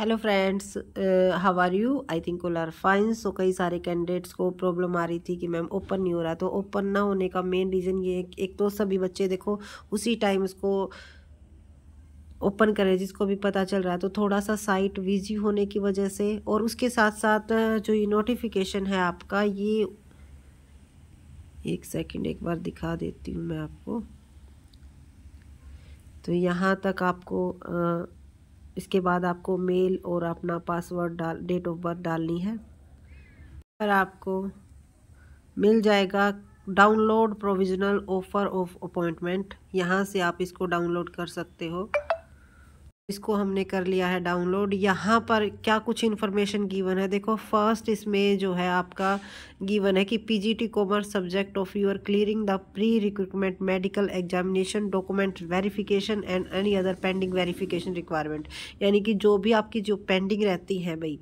hello friends how are you I think all are fine so कई सारे candidates को problem आ रही थी कि मैम ओपन नहीं हो रहा तो ओपन ना होने का मेन रीज़न ये है एक तो सभी बच्चे देखो उसी टाइम उसको ओपन करें जिसको भी पता चल रहा है तो थोड़ा सा साइट विजी होने की वजह से और उसके साथ साथ uh, जो ये नोटिफिकेशन है आपका ये एक सेकेंड एक बार दिखा देती हूँ मैं आपको तो यहाँ तक आपको आ, uh, इसके बाद आपको मेल और अपना पासवर्ड डाल डेट ऑफ बर्थ डालनी है पर आपको मिल जाएगा download provisional offer of appointment यहाँ से आप इसको डाउनलोड कर सकते हो इसको हमने कर लिया है डाउनलोड यहाँ पर क्या कुछ इन्फॉर्मेशन गिवन है देखो फर्स्ट इसमें जो है आपका गिवन है कि PGT commerce subject of your clearing the pre recruitment medical examination document verification and any other pending verification requirement यानी कि जो भी आपकी जो पेंडिंग रहती हैं भाई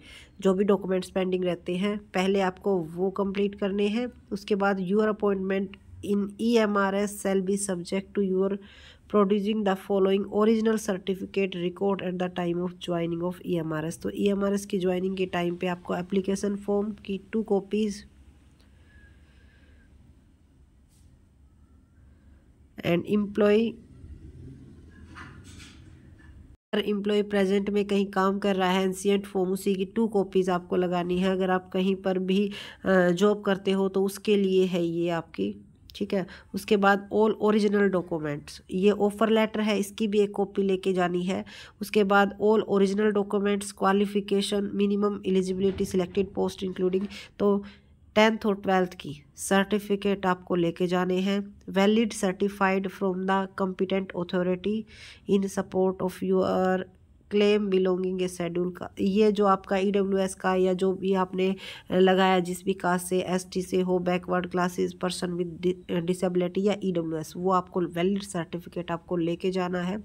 जो भी डॉक्यूमेंट्स पेंडिंग रहते हैं पहले आपको वो कम्प्लीट करने हैं उसके बाद your appointment in E M R S shall be subject to your producing the following original certificate record at the time of joining of E M R S तो ई एम आर एस की joining के time पर आपको application form की two copies and employ अगर employ present में कहीं काम कर रहा है एनशियट फॉर्म उसी की टू कॉपीज आपको लगानी है अगर आप कहीं पर भी जॉब करते हो तो उसके लिए है ये आपकी ठीक है उसके बाद ऑल ओरिजिनल डॉक्यूमेंट्स ये ऑफ़र लेटर है इसकी भी एक कॉपी लेके जानी है उसके बाद all original documents qualification minimum eligibility selected post including तो टेंथ और ट्वेल्थ की सर्टिफिकेट आपको लेके जाने हैं valid certified from the competent authority in support of your claim belonging a schedule का ये जो आपका ई e का या जो भी आपने लगाया जिस भी कास्ट से एस से हो backward classes person with disability या ई e वो आपको वैलिड सर्टिफिकेट आपको लेके जाना है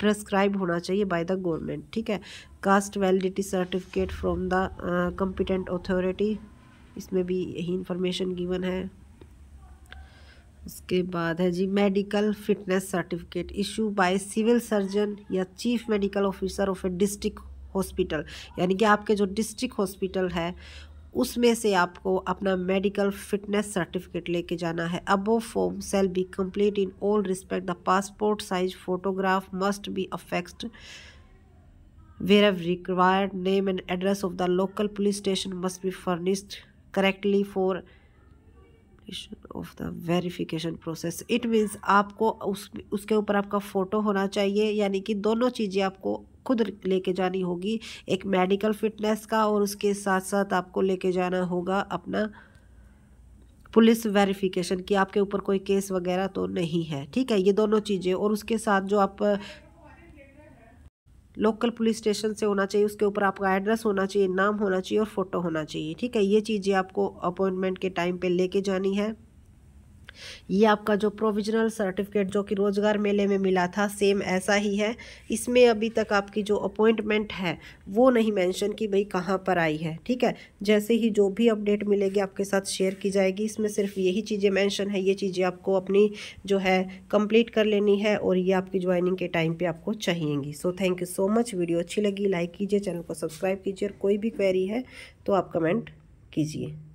प्रेस्क्राइब होना चाहिए बाय द गवर्नमेंट ठीक है caste validity certificate from the competent authority इसमें भी यही इंफॉर्मेशन गिवन है उसके बाद है जी medical fitness certificate issue by civil surgeon या chief medical officer of a district hospital यानी कि आपके जो डिस्ट्रिक्ट हॉस्पिटल है उसमें से आपको अपना मेडिकल फिटनेस सर्टिफिकेट लेके जाना है above form shall be complete in all respect the passport size photograph must be affixed wherever required name and address of the local police station must be furnished correctly for completion of the verification process it means आपको उस उसके ऊपर आपका photo होना चाहिए यानी कि दोनों चीज़ें आपको खुद लेके जानी होगी एक मेडिकल फिटनेस का और उसके साथ साथ आपको लेके जाना होगा अपना पुलिस वेरिफिकेशन कि आपके ऊपर कोई केस वगैरह तो नहीं है ठीक है ये दोनों चीज़ें और उसके साथ जो आप लोकल पुलिस स्टेशन से होना चाहिए उसके ऊपर आपका एड्रेस होना चाहिए नाम होना चाहिए और फ़ोटो होना चाहिए ठीक है ये चीज़ें आपको अपॉइंटमेंट के टाइम पे लेके जानी है ये आपका जो प्रोविजनल सर्टिफिकेट जो कि रोज़गार मेले में मिला था सेम ऐसा ही है इसमें अभी तक आपकी जो अपॉइंटमेंट है वो नहीं मेंशन की भाई कहाँ पर आई है ठीक है जैसे ही जो भी अपडेट मिलेगी आपके साथ शेयर की जाएगी इसमें सिर्फ यही चीज़ें मैंशन है ये चीज़ें आपको अपनी जो है कंप्लीट कर लेनी है और ये आपकी ज्वाइनिंग के टाइम पर आपको चाहिएगी so thank you so much video अच्छी लगी लाइक कीजिए चैनल को सब्सक्राइब कीजिए और कोई भी क्वेरी है तो आप कमेंट कीजिए